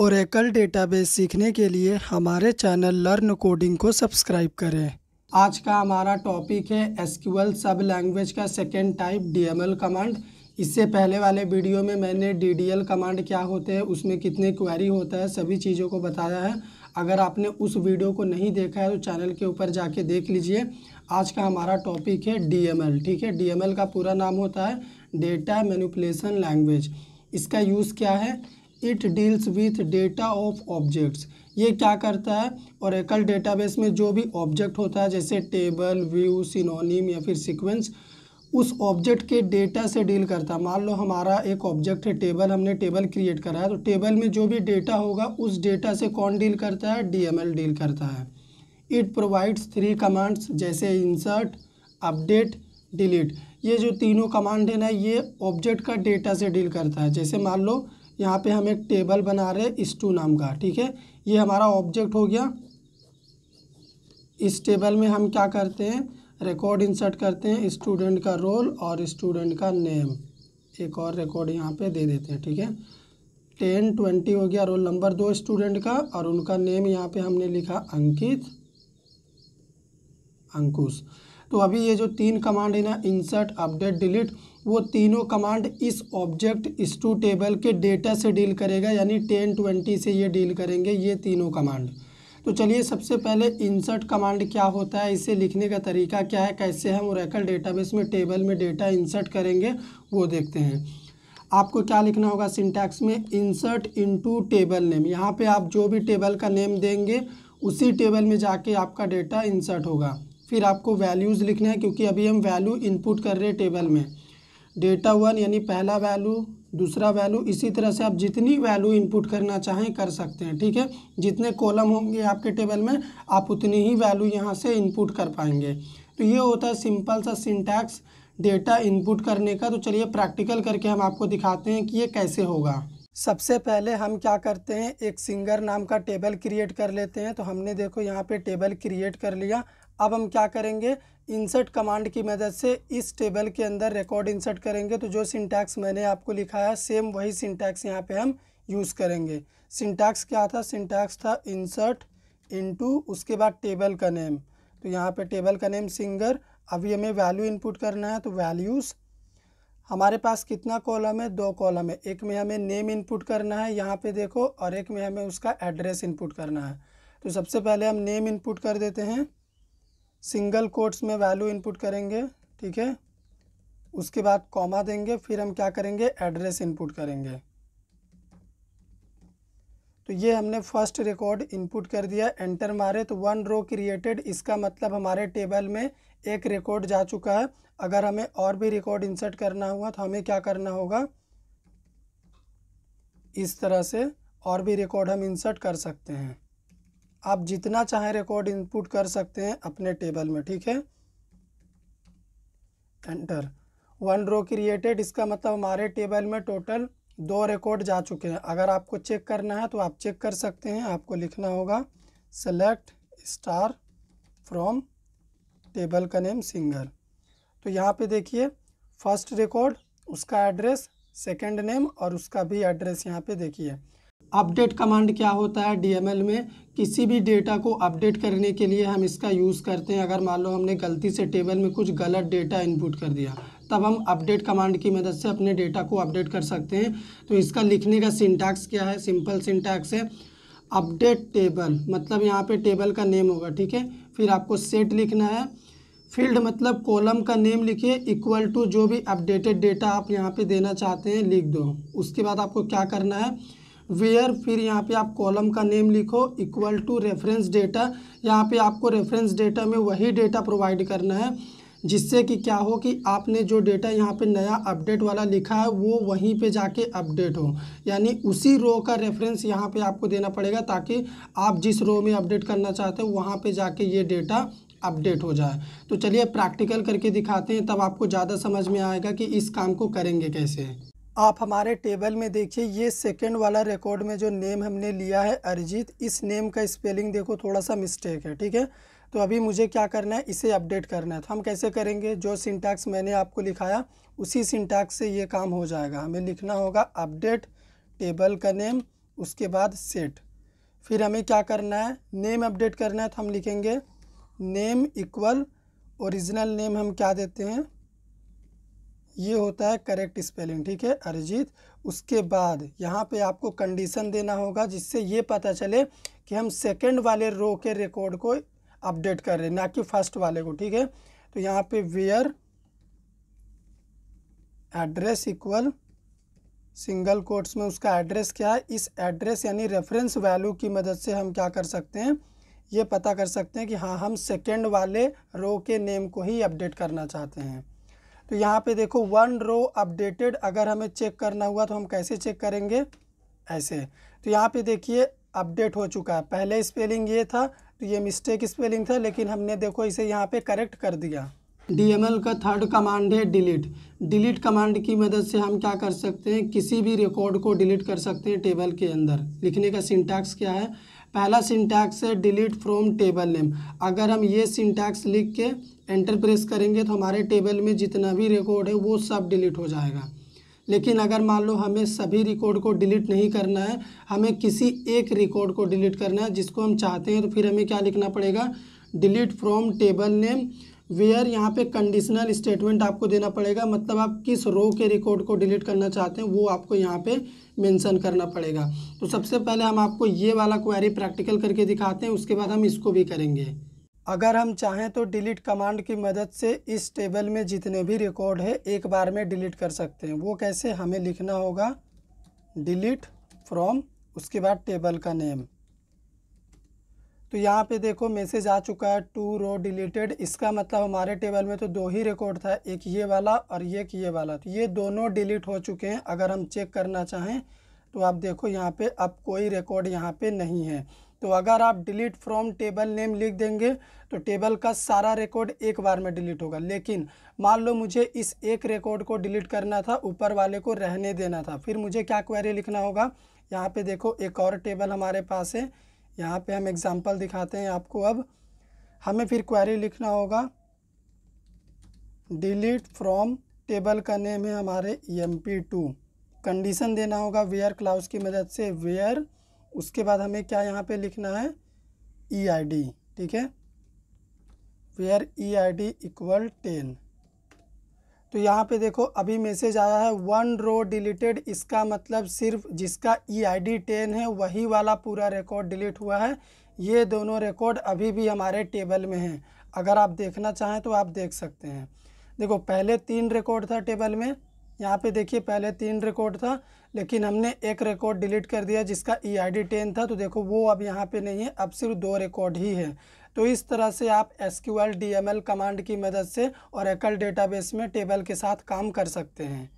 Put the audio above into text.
Oracle database सीखने के लिए हमारे चैनल लर्न कोडिंग को सब्सक्राइब करें आज का हमारा टॉपिक है एसक्यूएल सब लैंग्वेज का सेकेंड टाइप डीएमएल कमांड इससे पहले वाले वीडियो में मैंने डीडीएल कमांड क्या होते हैं उसमें कितने क्वेरी होता है सभी चीज़ों को बताया है अगर आपने उस वीडियो को नहीं देखा है तो चैनल के ऊपर जाके देख लीजिए आज का हमारा टॉपिक है डीएमएल ठीक है डीएमएल का पूरा नाम होता है डेटा मैनिपुलेशन लैंग्वेज इसका यूज़ क्या है it deals with data of objects ये क्या करता है और डेटा डेटाबेस में जो भी ऑब्जेक्ट होता है जैसे टेबल व्यू सिनोनिम या फिर सिक्वेंस उस ऑब्जेक्ट के डेटा से डील करता है मान लो हमारा एक ऑब्जेक्ट है टेबल हमने टेबल क्रिएट करा है तो टेबल में जो भी डेटा होगा उस डेटा से कौन डील करता है डीएमएल डील करता है इट प्रोवाइड्स थ्री कमांड्स जैसे इंसर्ट अपडेट डिलीट ये जो तीनों कमांड है ना ये ऑब्जेक्ट का डेटा से डील करता है जैसे मान लो यहाँ पे हम एक टेबल बना रहे हैं इस टू नाम का ठीक है ये हमारा ऑब्जेक्ट हो गया इस टेबल में हम क्या करते हैं रिकॉर्ड इंसर्ट करते हैं स्टूडेंट का रोल और स्टूडेंट का नेम एक और रिकॉर्ड यहाँ पे दे देते हैं ठीक है टेन ट्वेंटी हो गया रोल नंबर दो स्टूडेंट का और उनका नेम यहाँ पे हमने लिखा अंकित अंकुश तो अभी ये जो तीन कमांड है ना इंसर्ट अपडेट डिलीट वो तीनों कमांड इस ऑब्जेक्ट स्टू टेबल के डेटा से डील करेगा यानी टेन ट्वेंटी से ये डील करेंगे ये तीनों कमांड तो चलिए सबसे पहले इंसर्ट कमांड क्या होता है इसे लिखने का तरीका क्या है कैसे हम ओरेकल डेटाबेस में टेबल में डेटा इंसर्ट करेंगे वो देखते हैं आपको क्या लिखना होगा सिंटैक्स में इंसर्ट इनटू टेबल नेम यहाँ पे आप जो भी टेबल का नेम देंगे उसी टेबल में जाके आपका डेटा इंसर्ट होगा फिर आपको वैल्यूज़ लिखना है क्योंकि अभी हम वैल्यू इनपुट कर रहे हैं टेबल में डेटा वन यानी पहला वैल्यू दूसरा वैल्यू इसी तरह से आप जितनी वैल्यू इनपुट करना चाहें कर सकते हैं ठीक है जितने कॉलम होंगे आपके टेबल में आप उतनी ही वैल्यू यहाँ से इनपुट कर पाएंगे तो ये होता है सिंपल सा सिंटैक्स डेटा इनपुट करने का तो चलिए प्रैक्टिकल करके हम आपको दिखाते हैं कि ये कैसे होगा सबसे पहले हम क्या करते हैं एक सिंगर नाम का टेबल क्रिएट कर लेते हैं तो हमने देखो यहाँ पे टेबल क्रिएट कर लिया अब हम क्या करेंगे इंसर्ट कमांड की मदद से इस टेबल के अंदर रिकॉर्ड इंसर्ट करेंगे तो जो सिंटैक्स मैंने आपको लिखाया सेम वही सिंटैक्स यहाँ पे हम यूज़ करेंगे सिंटैक्स क्या था सिंटैक्स था इंसर्ट इनटू उसके बाद टेबल का नेम तो यहाँ पे टेबल का नेम सिंगर अभी हमें वैल्यू इनपुट करना है तो वैल्यूज़ हमारे पास कितना कॉलम है दो कॉलम है एक में हमें नेम इनपुट करना है यहाँ पे देखो और एक में हमें उसका एड्रेस इनपुट करना है तो सबसे पहले हम नेम इनपुट कर देते हैं सिंगल कोट्स में वैल्यू इनपुट करेंगे ठीक है उसके बाद कॉमा देंगे फिर हम क्या करेंगे एड्रेस इनपुट करेंगे तो ये हमने फर्स्ट रिकॉर्ड इनपुट कर दिया एंटर मारे तो वन रो क्रिएटेड इसका मतलब हमारे टेबल में एक रिकॉर्ड जा चुका है अगर हमें और भी रिकॉर्ड इंसर्ट करना हुआ तो हमें क्या करना होगा इस तरह से और भी रिकॉर्ड हम इंसर्ट कर सकते हैं आप जितना चाहें रिकॉर्ड इनपुट कर सकते हैं अपने टेबल में ठीक है एंटर वन रो क्रिएटेड इसका मतलब हमारे टेबल में टोटल दो रिकॉर्ड जा चुके हैं अगर आपको चेक करना है तो आप चेक कर सकते हैं आपको लिखना होगा सेलेक्ट स्टार फ्रॉम टेबल का नेम सिंगर तो यहाँ पे देखिए फर्स्ट रिकॉर्ड उसका एड्रेस सेकंड नेम और उसका भी एड्रेस यहाँ पे देखिए अपडेट कमांड क्या होता है डीएमएल में किसी भी डेटा को अपडेट करने के लिए हम इसका यूज़ करते हैं अगर मान लो हमने गलती से टेबल में कुछ गलत डेटा इनपुट कर दिया तब हम अपडेट कमांड की मदद से अपने डेटा को अपडेट कर सकते हैं तो इसका लिखने का सिंटैक्स क्या है सिंपल सिंटैक्स है अपडेट टेबल मतलब यहाँ पे टेबल का नेम होगा ठीक है फिर आपको सेट लिखना है फील्ड मतलब कॉलम का नेम लिखिए इक्वल टू जो भी अपडेटेड डेटा आप यहाँ पे देना चाहते हैं लिख दो उसके बाद आपको क्या करना है वेयर फिर यहाँ पे आप कॉलम का नेम लिखो इक्वल टू रेफरेंस डेटा यहाँ पे आपको रेफरेंस डेटा में वही डेटा प्रोवाइड करना है जिससे कि क्या हो कि आपने जो डेटा यहाँ पे नया अपडेट वाला लिखा है वो वहीं पे जाके अपडेट हो यानी उसी रो का रेफरेंस यहाँ पे आपको देना पड़ेगा ताकि आप जिस रो में अपडेट करना चाहते हो वहाँ पे जाके ये डेटा अपडेट हो जाए तो चलिए प्रैक्टिकल करके दिखाते हैं तब आपको ज़्यादा समझ में आएगा कि इस काम को करेंगे कैसे आप हमारे टेबल में देखिए ये सेकंड वाला रिकॉर्ड में जो नेम हमने लिया है अरिजीत इस नेम का स्पेलिंग देखो थोड़ा सा मिस्टेक है ठीक है तो अभी मुझे क्या करना है इसे अपडेट करना है तो हम कैसे करेंगे जो सिंटैक्स मैंने आपको लिखाया उसी सिंटैक्स से ये काम हो जाएगा हमें लिखना होगा अपडेट टेबल का नेम उसके बाद सेट फिर हमें क्या करना है नेम अपडेट करना है तो हम लिखेंगे नेम इक्वल ओरिजिनल नेम हम क्या देते हैं ये होता है करेक्ट स्पेलिंग ठीक है अरिजीत उसके बाद यहाँ पे आपको कंडीशन देना होगा जिससे ये पता चले कि हम सेकंड वाले रो के रिकॉर्ड को अपडेट कर रहे हैं ना कि फर्स्ट वाले को ठीक है तो यहाँ पे where address equal single quotes में उसका एड्रेस क्या है इस एड्रेस यानी रेफरेंस वैल्यू की मदद से हम क्या कर सकते हैं ये पता कर सकते हैं कि हाँ हम सेकेंड वाले रो के नेम को ही अपडेट करना चाहते हैं तो यहाँ पे देखो वन रो अपडेटेड अगर हमें चेक करना हुआ तो हम कैसे चेक करेंगे ऐसे तो यहाँ पे देखिए अपडेट हो चुका है पहले स्पेलिंग ये था तो ये मिस्टेक स्पेलिंग था लेकिन हमने देखो इसे यहाँ पे करेक्ट कर दिया डीएमएल का थर्ड कमांड है डिलीट डिलीट कमांड की मदद से हम क्या कर सकते हैं किसी भी रिकॉर्ड को डिलीट कर सकते हैं टेबल के अंदर लिखने का सिंटैक्स क्या है पहला सिंटैक्स है डिलीट फ्रॉम टेबल नेम अगर हम ये सिंटैक्स लिख के एंटर प्रेस करेंगे तो हमारे टेबल में जितना भी रिकॉर्ड है वो सब डिलीट हो जाएगा लेकिन अगर मान लो हमें सभी रिकॉर्ड को डिलीट नहीं करना है हमें किसी एक रिकॉर्ड को डिलीट करना है जिसको हम चाहते हैं तो फिर हमें क्या लिखना पड़ेगा delete from table name where यहाँ पे कंडीशनल स्टेटमेंट आपको देना पड़ेगा मतलब आप किस रो के रिकॉर्ड को डिलीट करना चाहते हैं वो आपको यहाँ पे मेंशन करना पड़ेगा तो सबसे पहले हम आपको ये वाला क्वेरी प्रैक्टिकल करके दिखाते हैं उसके बाद हम इसको भी करेंगे अगर हम चाहें तो डिलीट कमांड की मदद से इस टेबल में जितने भी रिकॉर्ड है एक बार में डिलीट कर सकते हैं वो कैसे हमें लिखना होगा डिलीट फ्रॉम उसके बाद टेबल का नेम तो यहाँ पे देखो मैसेज आ चुका है टू रो डिलीटेड इसका मतलब हमारे टेबल में तो दो ही रिकॉर्ड था एक ये वाला और एक ये वाला तो ये दोनों डिलीट हो चुके हैं अगर हम चेक करना चाहें तो आप देखो यहाँ पे अब कोई रिकॉर्ड यहाँ पे नहीं है तो अगर आप डिलीट फ्रॉम टेबल नेम लिख देंगे तो टेबल का सारा रिकॉर्ड एक बार में डिलीट होगा लेकिन मान लो मुझे इस एक रिकॉर्ड को डिलीट करना था ऊपर वाले को रहने देना था फिर मुझे क्या क्वेरी लिखना होगा यहाँ पे देखो एक और टेबल हमारे पास है यहाँ पे हम एग्ज़ाम्पल दिखाते हैं आपको अब हमें फिर क्वेरी लिखना होगा डिलीट फ्रॉम टेबल का नेम है हमारे E M P two condition देना होगा वेयर क्लाउस की मदद से वेयर उसके बाद हमें क्या यहाँ पे लिखना है ई आई डी ठीक है where E I D equal ten तो यहाँ पे देखो अभी मैसेज आया है वन रो डिलीटेड इसका मतलब सिर्फ जिसका ई आई डी टेन है वही वाला पूरा रिकॉर्ड डिलीट हुआ है ये दोनों रिकॉर्ड अभी भी हमारे टेबल में हैं अगर आप देखना चाहें तो आप देख सकते हैं देखो पहले तीन रिकॉर्ड था टेबल में यहाँ पे देखिए पहले तीन रिकॉर्ड था लेकिन हमने एक रिकॉर्ड डिलीट कर दिया जिसका ई आई डी टेन था तो देखो वो अब यहाँ पे नहीं है अब सिर्फ दो रिकॉर्ड ही है तो इस तरह से आप S Q L D M L command की मदद से और एकल डेटाबेस में टेबल के साथ काम कर सकते हैं